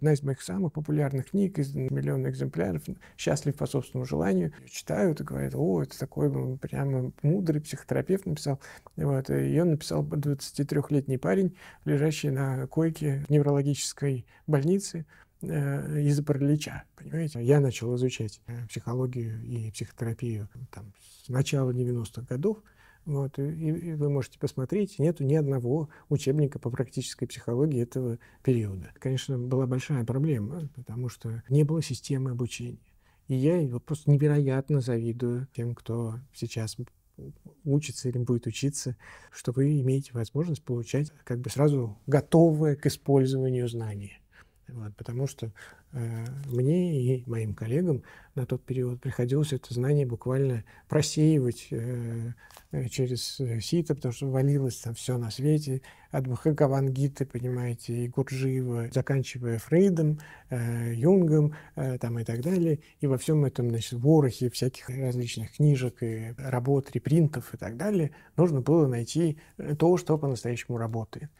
Одна из моих самых популярных книг, из миллиона экземпляров, «Счастлив по собственному желанию». Читают и говорят, о, это такой прямо мудрый психотерапевт написал. Вот. Э, и он написал 23-летний парень, лежащий на койке в неврологической больницы э, из-за паралича, понимаете? Я начал изучать э, психологию и психотерапию там, с начала 90-х годов, вот, и, и вы можете посмотреть, нету ни одного учебника по практической психологии этого периода. Конечно, была большая проблема, потому что не было системы обучения. И я вот просто невероятно завидую тем, кто сейчас учится или будет учиться, что вы имеете возможность получать как бы сразу готовое к использованию знания. Вот, потому что э, мне и моим коллегам на тот период приходилось это знание буквально просеивать э, э через э, сито, потому что валилось там все на свете, от Бхагавангиты, понимаете, и Гурджиева, заканчивая Фрейдом, э, Юнгом э, там и так далее. И во всем этом, значит, ворохе всяких различных книжек и работ, репринтов и так далее, нужно было найти э, то, что по-настоящему работает.